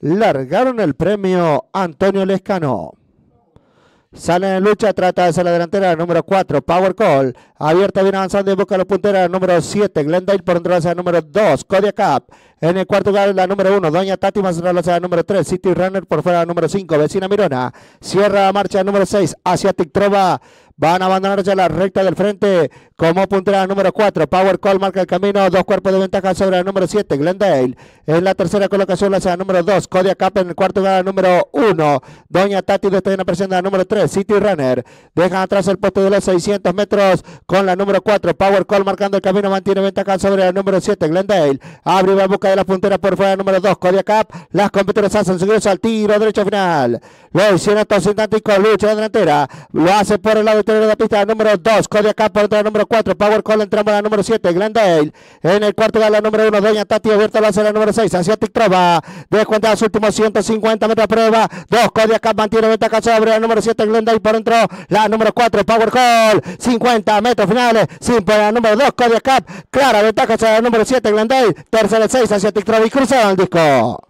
largaron el premio Antonio Lescano. Sale en lucha, trata de ser la delantera, número 4, Power Call. Abierta, viene avanzando y busca la puntera. número 7, Glendale por entrada la número 2, Kodia Cup. En el cuarto lugar, la número 1, Doña Tati más la número 3, City Runner por fuera, número 5, Vecina Mirona. Cierra la marcha, número 6, Asiatic Trova Van a abandonar ya la recta del frente como puntera número 4. Power Call marca el camino. Dos cuerpos de ventaja sobre el número 7. Glendale. En la tercera colocación la número 2. Codia Cap en el cuarto lugar número 1. Doña Tati de en presión la número 3. City Runner. Dejan atrás el poste de los 600 metros con la número 4. Power Call marcando el camino. Mantiene ventaja sobre el número 7. Glendale. Abre va boca de la puntera por fuera número 2. Kodiakap. Cap. Las competidoras hacen su grueso al tiro derecho final. Lo hicieron estos instantes con lucha de delantera. Lo hace por el lado en de la pista, número 2. Kodiak por dentro, la número 4. Power Call entramos a la número 7. Glendale. En el cuarto de la número 1. Doña Tati abierta la la número 6. Asiatic Trova. Descuenta los últimos 150 metros prueba. 2. Cap mantiene ventaja sobre la número 7. Glendale por dentro. La número 4. Power Call. 50 metros finales. 5 la número 2. Cap. Clara ventaja sobre la número 7. Glendale. Tercera 6. Asiatic Trova y cruza el disco.